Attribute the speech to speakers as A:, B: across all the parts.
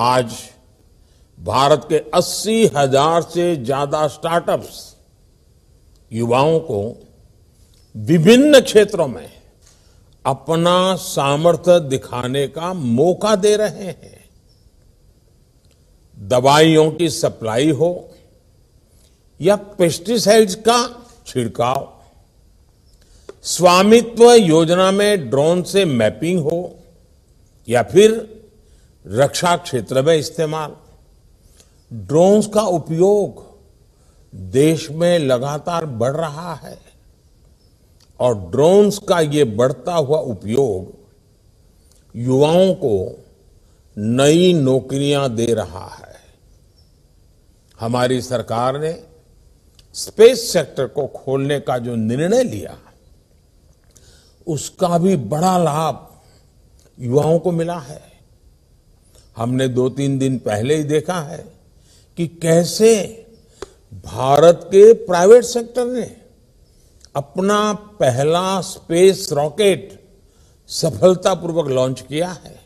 A: आज भारत के अस्सी हजार से ज्यादा स्टार्टअप्स युवाओं को विभिन्न क्षेत्रों में अपना सामर्थ्य दिखाने का मौका दे रहे हैं दवाइयों की सप्लाई हो या पेस्टिसाइड्स का छिड़काव स्वामित्व योजना में ड्रोन से मैपिंग हो या फिर रक्षा क्षेत्र में इस्तेमाल ड्रोन्स का उपयोग देश में लगातार बढ़ रहा है और ड्रोन्स का ये बढ़ता हुआ उपयोग युवाओं को नई नौकरियां दे रहा है हमारी सरकार ने स्पेस सेक्टर को खोलने का जो निर्णय लिया उसका भी बड़ा लाभ युवाओं को मिला है हमने दो तीन दिन पहले ही देखा है कि कैसे भारत के प्राइवेट सेक्टर ने अपना पहला स्पेस रॉकेट सफलतापूर्वक लॉन्च किया है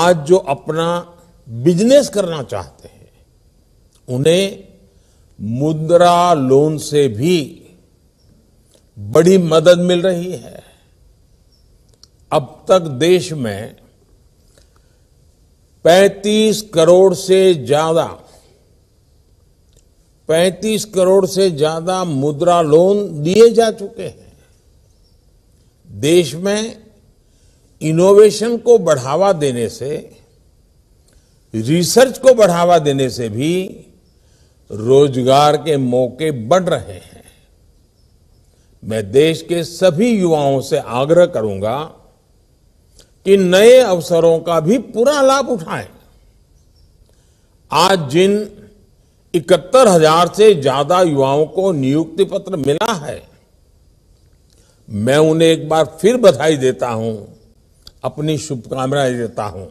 A: आज जो अपना बिजनेस करना चाहते हैं उन्हें मुद्रा लोन से भी बड़ी मदद मिल रही है अब तक देश में 35 करोड़ से ज्यादा 35 करोड़ से ज्यादा मुद्रा लोन दिए जा चुके हैं देश में इनोवेशन को बढ़ावा देने से रिसर्च को बढ़ावा देने से भी रोजगार के मौके बढ़ रहे हैं मैं देश के सभी युवाओं से आग्रह करूंगा कि नए अवसरों का भी पूरा लाभ उठाएं आज जिन इकहत्तर हजार से ज्यादा युवाओं को नियुक्ति पत्र मिला है मैं उन्हें एक बार फिर बधाई देता हूं अपनी शुभकामनाएं देता हूं